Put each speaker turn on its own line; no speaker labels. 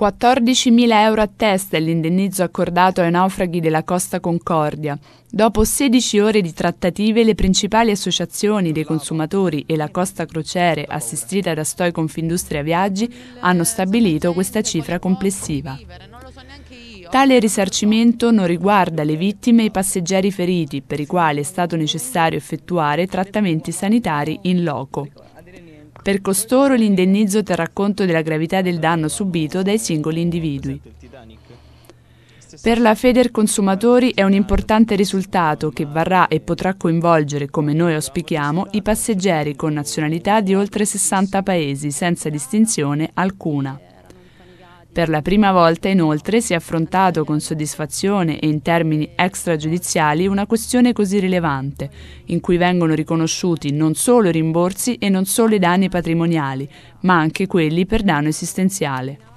14.000 euro a testa è l'indennizzo accordato ai naufraghi della Costa Concordia. Dopo 16 ore di trattative, le principali associazioni dei consumatori e la Costa Crociere, assistita da Stoi Confindustria Viaggi, hanno stabilito questa cifra complessiva. Tale risarcimento non riguarda le vittime e i passeggeri feriti, per i quali è stato necessario effettuare trattamenti sanitari in loco. Per costoro l'indennizzo terrà conto della gravità del danno subito dai singoli individui. Per la Feder Consumatori è un importante risultato che varrà e potrà coinvolgere, come noi auspichiamo, i passeggeri con nazionalità di oltre 60 paesi senza distinzione alcuna. Per la prima volta inoltre si è affrontato con soddisfazione e in termini extragiudiziali una questione così rilevante, in cui vengono riconosciuti non solo i rimborsi e non solo i danni patrimoniali, ma anche quelli per danno esistenziale.